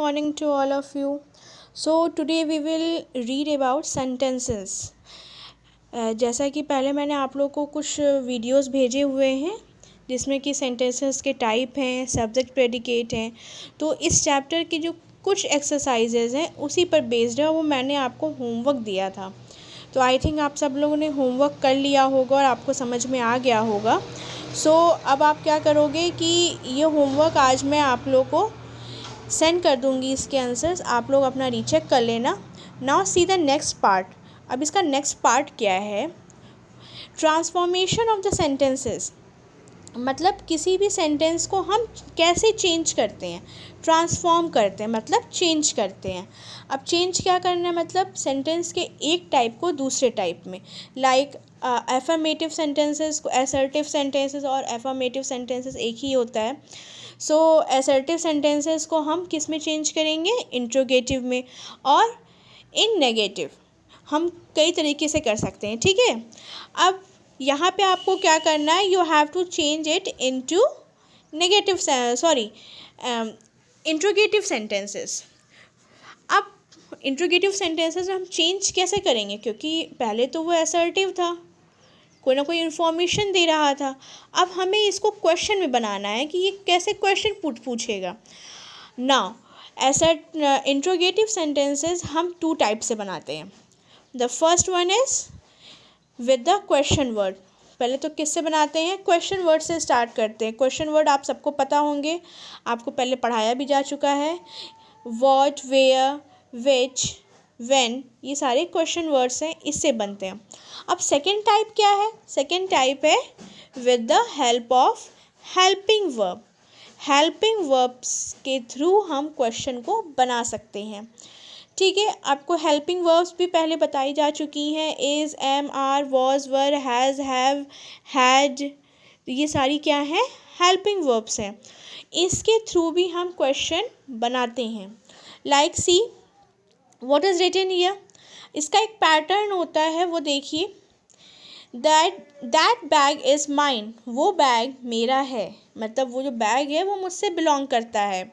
morning to all of you so today we will read about sentences uh, जैसा कि पहले मैंने आप लोग को कुछ वीडियोस भेजे हुए हैं जिसमें कि सेंटेंसेस के टाइप हैं सब्जेक्ट प्रेडिकेट हैं तो इस चैप्टर की जो कुछ एक्सरसाइजेज हैं उसी पर बेस्ड है वो मैंने आपको होमवर्क दिया था तो आई थिंक आप सब लोगों ने होमवर्क कर लिया होगा और आपको समझ में आ गया होगा सो so, अब आप क्या करोगे कि ये होमवर्क आज मैं आप लोग को सेंड कर दूंगी इसके आंसर्स आप लोग अपना रीचेक कर लेना now see the next part अब इसका नेक्स्ट पार्ट क्या है ट्रांसफॉर्मेशन ऑफ द सेंटेंसेस मतलब किसी भी सेंटेंस को हम कैसे चेंज करते हैं ट्रांसफॉर्म करते हैं मतलब चेंज करते हैं अब चेंज क्या करना है मतलब सेंटेंस के एक टाइप को दूसरे टाइप में like like, affirmative sentences assertive sentences और एफर्मेटिव सेंटेंसेस एक ही होता है सो एसर्टिव सेंटेंसेस को हम किस में चेंज करेंगे इंट्रोगेटिव में और इन नेगेटिव हम कई तरीके से कर सकते हैं ठीक है अब यहाँ पे आपको क्या करना है you have to change it into negative sorry interrogative sentences अब इंट्रोगेटिव सेंटेंसेस हम चेंज कैसे करेंगे क्योंकि पहले तो वो एसर्टिव था कोई ना कोई इन्फॉर्मेशन दे रहा था अब हमें इसको क्वेश्चन में बनाना है कि ये कैसे क्वेश्चन पूछेगा ना ऐसा इंट्रोगेटिव सेंटेंसेस हम टू टाइप से बनाते हैं the first one is with the question word पहले तो किससे बनाते हैं क्वेश्चन वर्ड से स्टार्ट करते हैं क्वेश्चन वर्ड आप सबको पता होंगे आपको पहले पढ़ाया भी जा चुका है वॉट वेयर विच वैन ये सारे क्वेश्चन वर्ड्स हैं इससे बनते हैं अब सेकेंड टाइप क्या है सेकेंड टाइप है with the help of helping verb helping verbs के थ्रू हम क्वेश्चन को बना सकते हैं ठीक है आपको हेल्पिंग वर्ब्स भी पहले बताई जा चुकी हैं is am are was were has have had ये सारी क्या है हेल्पिंग वर्ब्स हैं इसके थ्रू भी हम क्वेश्चन बनाते हैं like see what is written here इसका एक पैटर्न होता है वो देखिए that that bag is mine वो बैग मेरा है मतलब वो जो बैग है वो मुझसे बिलोंग करता है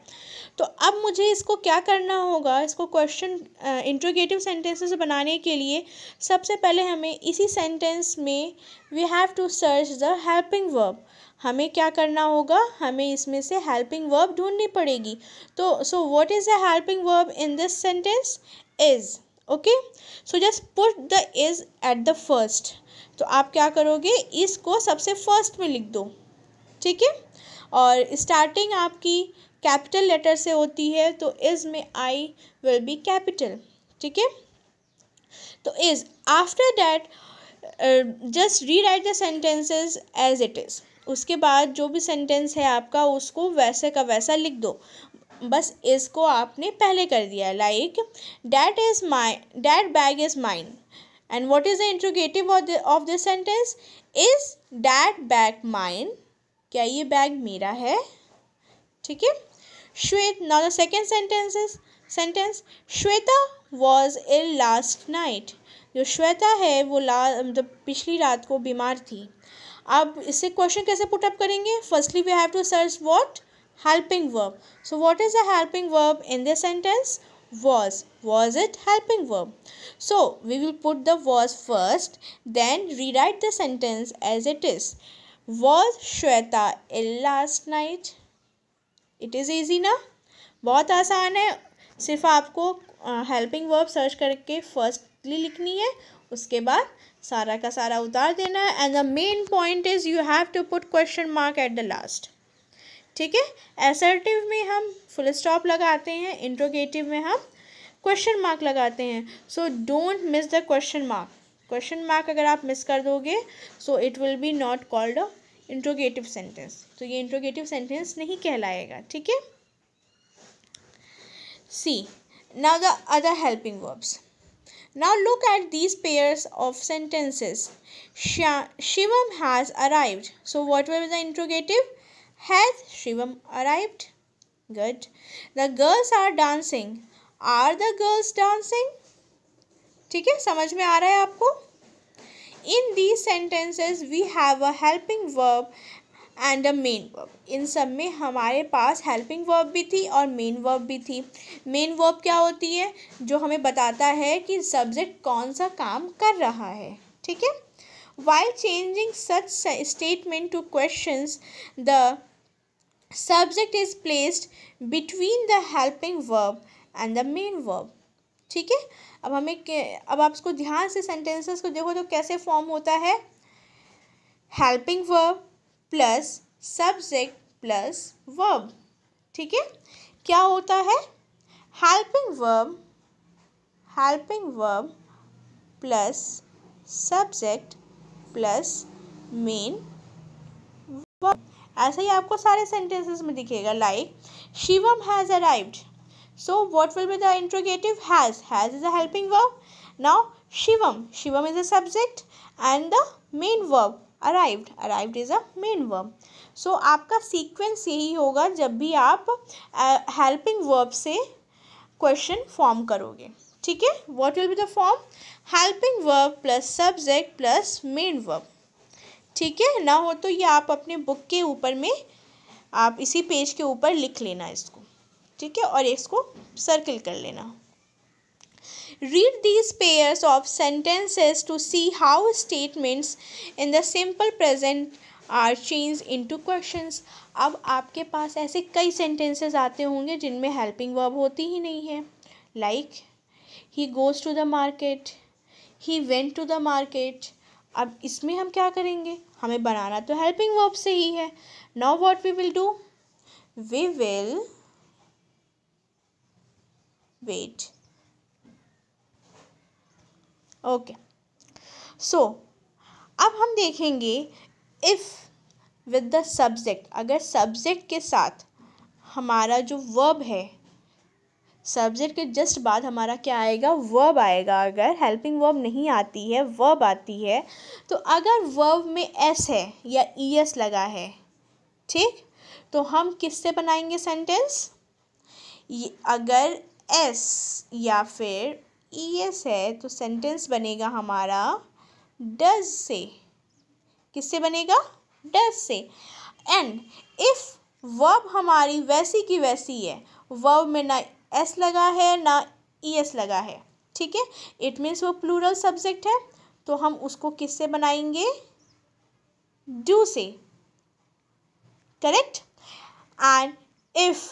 तो अब मुझे इसको क्या करना होगा इसको क्वेश्चन इंट्रोगेटिव सेंटेंसेस बनाने के लिए सबसे पहले हमें इसी सेंटेंस में we have to search the helping verb हमें क्या करना होगा हमें इसमें से हेल्पिंग वर्ब ढूंढनी पड़ेगी तो so what is the helping verb in this sentence is okay so just put the is at the first तो आप क्या करोगे इसको सबसे फर्स्ट में लिख दो ठीक है और स्टार्टिंग आपकी कैपिटल लेटर से होती है तो इज़ में आई विल बी कैपिटल ठीक है तो is after that just rewrite the sentences as it is उसके बाद जो भी सेंटेंस है आपका उसको वैसे का वैसा लिख दो बस इसको आपने पहले कर दिया like that is my that bag is mine and what is the interrogative of this sentence is that bag mine क्या ये बैग मेरा है ठीक है श्वेत now the second sentence is sentence Shweta was in last night जो श्वेता है वो ला मतलब पिछली रात को बीमार थी अब इसे क्वेश्चन कैसे पुटअप करेंगे firstly we have to search what helping verb so what is a helping verb in this sentence was was it helping verb so we will put the was first then rewrite the sentence as it is was Shweta in last night it is easy ना बहुत आसान है सिर्फ आपको helping verb search करके firstly लिखनी है उसके बाद सारा का सारा उतार देना है and the main point is you have to put question mark at the last ठीक है एसर्टिव में हम फुल स्टॉप लगाते हैं इंट्रोगेटिव में हम क्वेश्चन मार्क लगाते हैं so don't miss the question mark question mark अगर आप मिस कर दोगे so it will be not called a interrogative sentence तो ये इंट्रोगेटिव सेंटेंस नहीं कहलाएगा ठीक है see now the other helping verbs Now look at these pairs of sentences. Shivam has arrived. So what will be the interrogative? Has Shivam arrived? Good. The girls are dancing. Are the girls dancing? ठीक है समझ में आ रहा है आपको in these sentences we have a helping verb and a main verb इन सब में हमारे पास हेल्पिंग वर्ब भी थी और मेन वर्ब भी थी मेन वर्ब क्या होती है जो हमें बताता है कि सब्जेक्ट कौन सा काम कर रहा है ठीक है why changing such statement to question the subject is placed between the helping verb and the main verb ठीक है अब हमें अब आप इसको ध्यान से सेंटेंसेस को देखो तो कैसे फॉर्म होता है helping verb plus subject plus verb ठीक है क्या होता है helping verb helping verb plus subject plus main verb ऐसा ही आपको सारे सेंटेंसेस में दिखेगा like Shivam has arrived so what will be the interrogative has has is a helping verb now Shivam Shivam is a subject and the main verb arrived arrived is a main verb so आपका sequence यही होगा जब भी आप helping verb से question form करोगे ठीक है what will be the form helping verb plus subject plus main verb ठीक है ना हो तो ये आप अपने बुक के ऊपर में आप इसी पेज के ऊपर लिख लेना इसको ठीक है और इसको सर्कल कर लेना Read these pairs of sentences to see how statements in the simple present are change into question अब आपके पास ऐसे कई सेंटेंसेस आते होंगे जिनमें हेल्पिंग वर्ब होती ही नहीं है like he goes to the market he went to the market अब इसमें हम क्या करेंगे हमें बनाना तो हेल्पिंग वर्ब से ही है now what we will do we will wait okay so अब हम देखेंगे इफ़ विद द सब्जेक्ट अगर सब्जेक्ट के साथ हमारा जो वर्ब है सब्जेक्ट के जस्ट बाद हमारा क्या आएगा वर्ब आएगा अगर हेल्पिंग वर्ब नहीं आती है वर्ब आती है तो अगर वर्ब में एस है या ई एस लगा है ठीक तो हम किससे बनाएंगे सेंटेंस अगर एस या फिर ई एस है तो सेंटेंस बनेगा हमारा डज से किससे बनेगा डज से एंड इफ़ वर्ब हमारी वैसी की वैसी है वर्ब में ना एस लगा है ना ई एस लगा है ठीक है इट मीन्स वो प्लूरल सब्जेक्ट है तो हम उसको किससे बनाएंगे डू से correct and if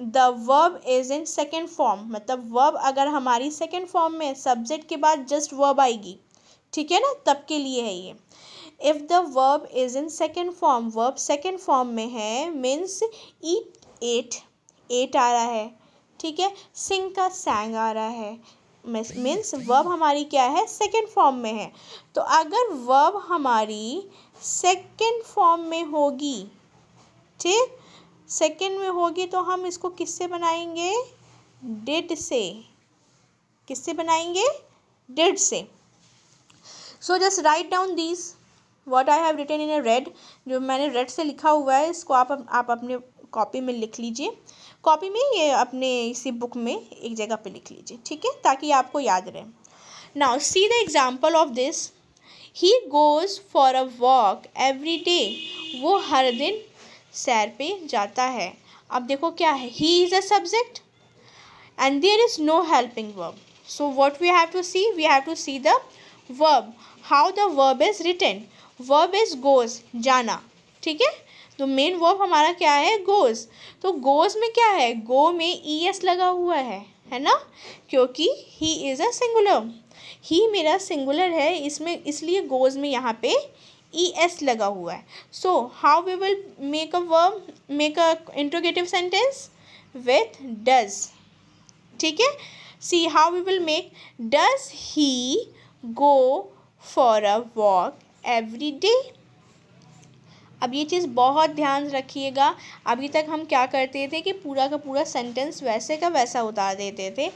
the verb is in second form मतलब वर्ब अगर हमारी सेकेंड फॉर्म में सब्जेक्ट के बाद जस्ट वर्ब आएगी ठीक है ना तब के लिए है ये if the verb is in second form verb second form में है मीन्स ईट एट एट आ रहा है ठीक है सिंग का सैंग आ रहा है मीन्स वर्ब हमारी क्या है सेकेंड फॉर्म में है तो अगर वर्ब हमारी सेकेंड फॉर्म में होगी ठीक सेकेंड में होगी तो हम इसको किससे बनाएंगे डेड से किससे बनाएंगे डेड से so just write down these what I have written in a red जो मैंने रेड से लिखा हुआ है इसको आप आप अपने कॉपी में लिख लीजिए कॉपी में ये अपने इसी बुक में एक जगह पे लिख लीजिए ठीक है ताकि आपको याद रहे now see the example of this he goes for a walk every day वो हर दिन सैर पे जाता है अब देखो क्या है he is a subject and there is no helping verb so what we have to see we have to see the verb how the verb is written verb is goes जाना ठीक है तो मेन वर्ब हमारा क्या है goes तो goes में क्या है गो में ई एस लगा हुआ है है ना क्योंकि ही इज़ अ सिंगुलर ही मेरा सिंगुलर है इसमें इसलिए गोज में यहाँ पे ई e एस लगा हुआ है so how we will make a verb make a interrogative sentence with does ठीक है see how we will make does he go for a walk every day अब ये चीज़ बहुत ध्यान रखिएगा अभी तक हम क्या करते थे कि पूरा का पूरा सेंटेंस वैसे का वैसा उतार देते थे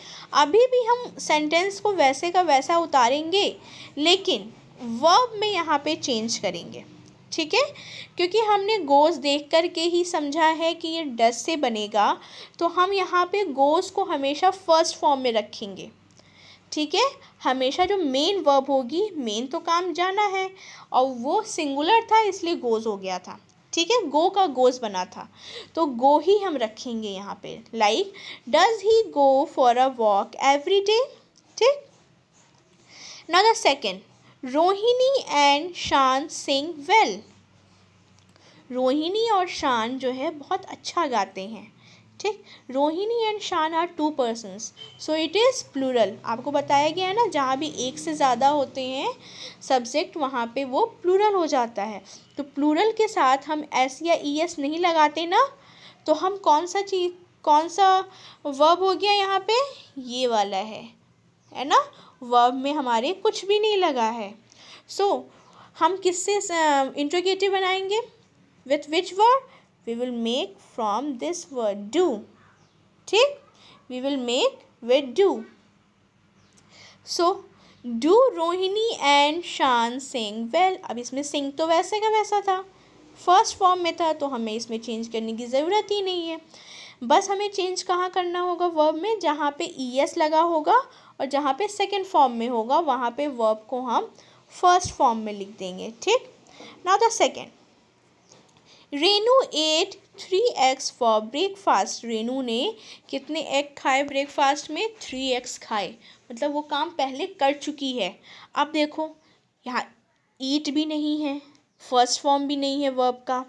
अभी भी हम सेंटेंस को वैसे का वैसा उतारेंगे लेकिन वर्ब में यहाँ पे चेंज करेंगे ठीक है क्योंकि हमने गोज देख कर के ही समझा है कि ये डस से बनेगा तो हम यहाँ पे गोज को हमेशा फर्स्ट फॉर्म में रखेंगे ठीक है हमेशा जो मेन वर्ब होगी मेन तो काम जाना है और वो सिंगुलर था इसलिए गोज हो गया था ठीक है गो का गोज बना था तो गो ही हम रखेंगे यहाँ पे like does he go for a walk every day ठीक ना द सेकेंड रोहिणी एंड शान सिंग वेल रोहिणी और शान जो है बहुत अच्छा गाते हैं ठीक Rohini and Shan are two persons so it is plural आपको बताया गया है ना जहाँ भी एक से ज़्यादा होते हैं सब्जेक्ट वहाँ पे वो प्लूरल हो जाता है तो प्लूरल के साथ हम एस या ई एस नहीं लगाते ना तो हम कौन सा चीज कौन सा वर्ब हो गया यहाँ पे ये वाला है है ना वर्ब में हमारे कुछ भी नहीं लगा है सो so, हम किससे इंट्रोगेटिव बनाएंगे with which word we will make from this word do ठीक we will make with do so do Rohini and Shan Singh well अब इसमें सिंह तो वैसे का वैसा था फर्स्ट फॉर्म में था तो हमें इसमें चेंज करने की ज़रूरत ही नहीं है बस हमें चेंज कहाँ करना होगा वर्ब में जहाँ पे ई एस लगा होगा और जहाँ पे सेकेंड फॉर्म में होगा वहाँ पे वर्ब को हम फर्स्ट फॉर्म में लिख देंगे ठीक now the second Renu ate three eggs for breakfast Renu ने कितने एग खाए ब्रेकफास्ट में थ्री एक्स खाए मतलब वो काम पहले कर चुकी है अब देखो यहाँ ईट भी नहीं है फर्स्ट फॉर्म भी नहीं है वर्ब का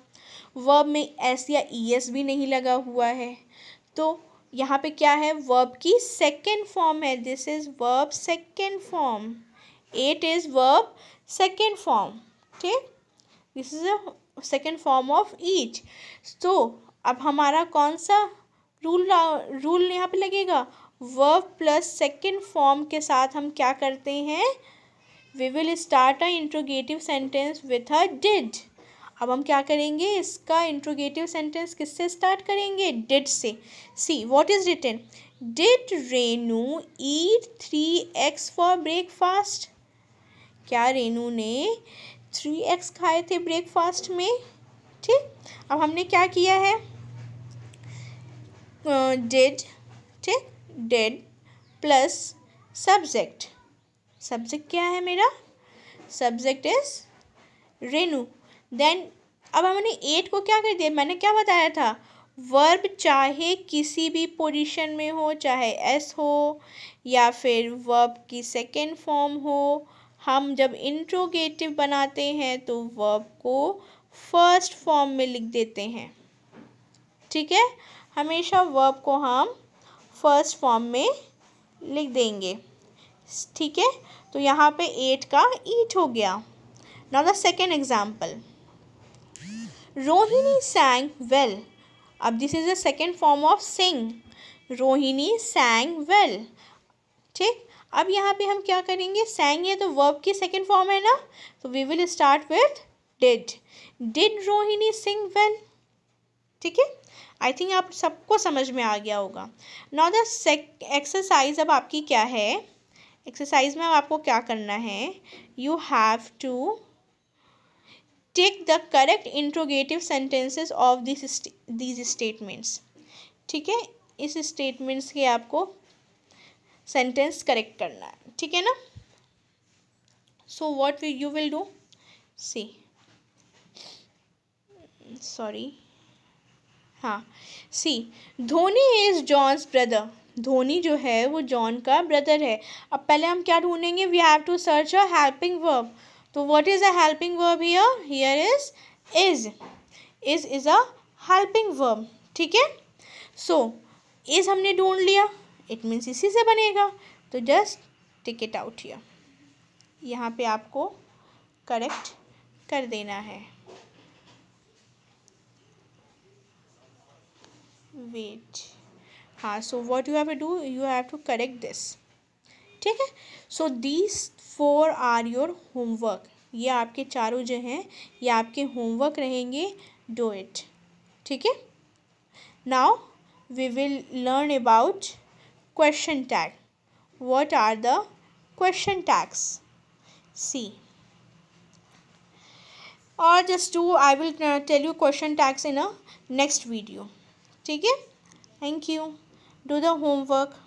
वर्ब में एस या ई एस भी नहीं लगा हुआ है तो यहाँ पे क्या है वर्ब की सेकेंड फॉर्म है this is verb second form ate is verb second form ठीक this is a second form of eat तो अब हमारा कौन सा रूल रूल यहाँ पे लगेगा वर्ब प्लस सेकेंड फॉर्म के साथ हम क्या करते हैं we will start a interrogative sentence with a did अब हम क्या करेंगे इसका इंट्रोगेटिव सेंटेंस किससे स्टार्ट करेंगे डिड से see what is written did Renu eat three eggs for breakfast क्या रेनू ने थ्री एक्स खाए थे ब्रेकफास्ट में ठीक अब हमने क्या किया है डेड ठीक डेड प्लस सब्जेक्ट सब्जेक्ट क्या है मेरा सब्जेक्ट इज रेनू देन अब हमने एट को क्या कर दिया मैंने क्या बताया था वर्ब चाहे किसी भी पोजीशन में हो चाहे एस हो या फिर वर्ब की सेकेंड फॉर्म हो हम जब इंट्रोगेटिव बनाते हैं तो वर्ब को फर्स्ट फॉर्म में लिख देते हैं ठीक है हमेशा वर्ब को हम फर्स्ट फॉर्म में लिख देंगे ठीक है तो यहाँ पे एट का ईट हो गया now the second example Rohini sang well. Ab this is the second form of sing. Rohini sang well. ठीक अब यहाँ पे हम क्या करेंगे sang ये तो verb की second form है ना तो we will start with did. Did Rohini sing well? ठीक है आई थिंक आप सबको समझ में आ गया होगा नौ द एक्सरसाइज अब आपकी क्या है एक्सरसाइज में अब आपको क्या करना है you have to take the correct interrogative sentences of this these statements ठीक है इस स्टेटमेंट्स के आपको सेंटेंस करेक्ट करना है ठीक है ना so what you will do see sorry हाँ see Dhoni is John's brother Dhoni जो है वो जॉन का ब्रदर है अब पहले हम क्या ढूंढेंगे we have to search a helping verb तो what is a helping verb here here is is is is a helping verb ठीक है सो इज हमने ढूंढ लिया इट मीन्स इसी से बनेगा तो just tick it out here यहाँ पे आपको करेक्ट कर देना है वेट हाँ so what you have to do you have to correct this ठीक है so these four are your homework ये आपके चारों जो हैं ये आपके होमवर्क रहेंगे डो इट ठीक है now we will learn about question tag what are the question tags see और just to I will tell you question tags in a next video ठीक है thank you do the homework